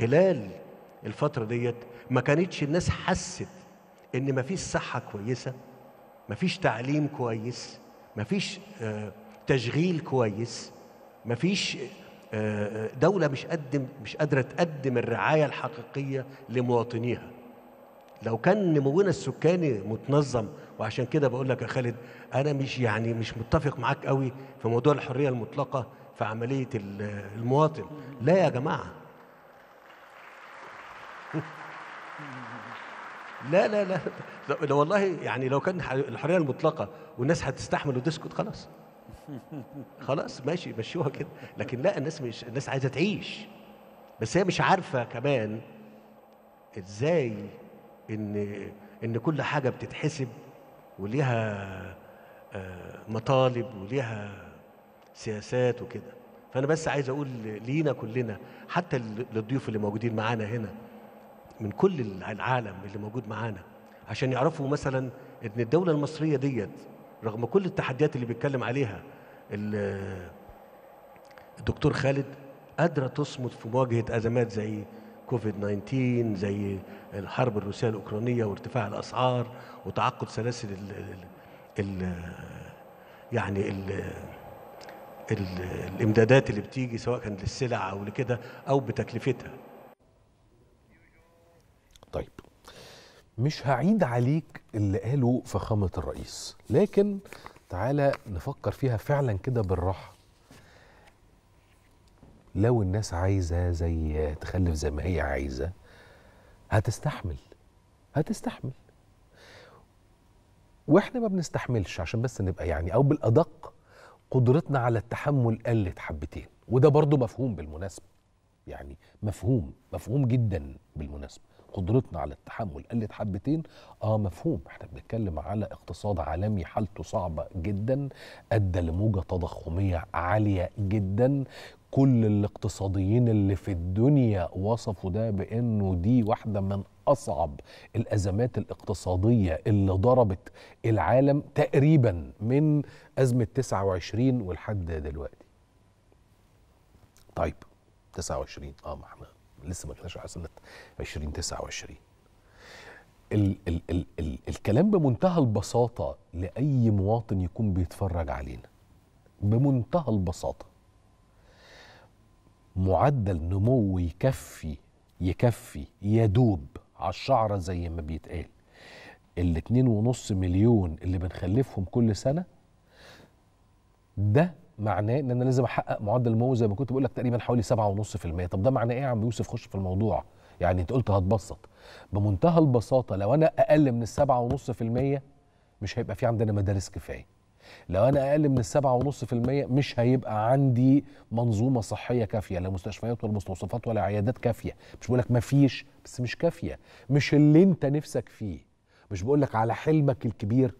خلال الفترة ديت ما كانتش الناس حست إن ما فيش صحة كويسة ما فيش تعليم كويس ما فيش آه، تشغيل كويس ما فيش آه، آه، دولة مش قدم مش قادرة تقدم الرعاية الحقيقية لمواطنيها لو كان نمونا السكاني متنظم وعشان كده بقول لك يا خالد انا مش يعني مش متفق معاك قوي في موضوع الحريه المطلقه في عمليه المواطن لا يا جماعه لا لا لا لو والله يعني لو كان الحريه المطلقه والناس هتستحمل وتسكت خلاص خلاص ماشي مشوها كده لكن لا الناس مش الناس عايزه تعيش بس هي مش عارفه كمان ازاي ان ان كل حاجه بتتحسب وليها آه، مطالب وليها سياسات وكده فانا بس عايز اقول لينا كلنا حتى للضيوف اللي موجودين معانا هنا من كل العالم اللي موجود معانا عشان يعرفوا مثلا ان الدوله المصريه ديت رغم كل التحديات اللي بيتكلم عليها الدكتور خالد قادره تصمد في مواجهه ازمات زي كوفيد 19 زي الحرب الروسيه الاوكرانيه وارتفاع الاسعار وتعقد سلاسل ال ال يعني الـ الامدادات اللي بتيجي سواء كان للسلع او لكده او بتكلفتها طيب مش هعيد عليك اللي قاله فخامة الرئيس لكن تعالى نفكر فيها فعلا كده بالراحة لو الناس عايزة زي تخلف زي ما هي عايزة هتستحمل هتستحمل واحنا ما بنستحملش عشان بس نبقى يعني او بالادق قدرتنا على التحمل قلت حبتين وده برضو مفهوم بالمناسبة يعني مفهوم مفهوم جدا بالمناسبة قدرتنا على التحمل قلت حبتين اه مفهوم احنا بنتكلم على اقتصاد عالمي حالته صعبه جدا ادى لموجه تضخميه عاليه جدا كل الاقتصاديين اللي في الدنيا وصفوا ده بانه دي واحده من اصعب الازمات الاقتصاديه اللي ضربت العالم تقريبا من ازمه 29 ولحد دلوقتي. طيب 29 اه ما احنا لسه ما دخلناش على سنه 2029 ال ال ال ال الكلام بمنتهى البساطه لاي مواطن يكون بيتفرج علينا بمنتهى البساطه معدل نمو يكفي يكفي يدوب على الشعره زي ما بيتقال الاتنين ونص مليون اللي بنخلفهم كل سنه ده معناه ان انا لازم احقق معدل النمو زي ما كنت بقول لك تقريبا حوالي 7.5% طب ده معناه ايه يا عم يوسف خش في الموضوع يعني انت قلت هتبسط بمنتهى البساطه لو انا اقل من ال 7.5% مش هيبقى في عندنا مدارس كفايه لو انا اقل من السبعة ونص في المية مش هيبقى عندي منظومة صحية كافية لا مستشفيات ولا مستوصفات ولا عيادات كافية مش بقول لك ما فيش بس مش كافية مش اللي انت نفسك فيه مش بقول لك على حلمك الكبير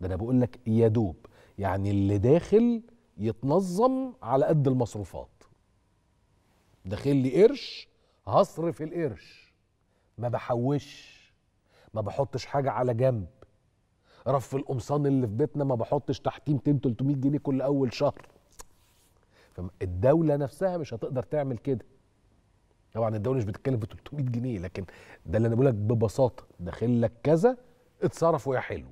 ده انا بقول لك يا دوب يعني اللي داخل يتنظم على قد المصروفات داخل لي قرش هصرف القرش ما بحوش ما بحطش حاجه على جنب رف القمصان اللي في بيتنا ما بحطش تحتيه 200 300 جنيه كل اول شهر الدوله نفسها مش هتقدر تعمل كده طبعا الدوله مش بتتكلم في 300 جنيه لكن ده اللي انا بقولك ببساطه داخل لك كذا اتصرف ويا حلو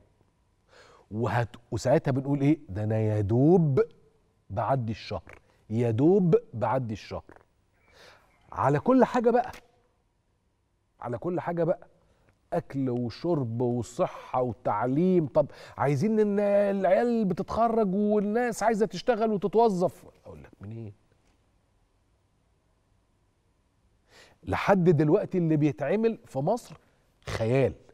وهت... وساعتها بنقول ايه ده انا يا دوب بعدي الشهر يا دوب بعدي الشهر على كل حاجه بقى على كل حاجه بقى اكل وشرب وصحه وتعليم طب عايزين ان العيال بتتخرج والناس عايزه تشتغل وتتوظف اقول لك منين لحد دلوقتي اللي بيتعمل في مصر خيال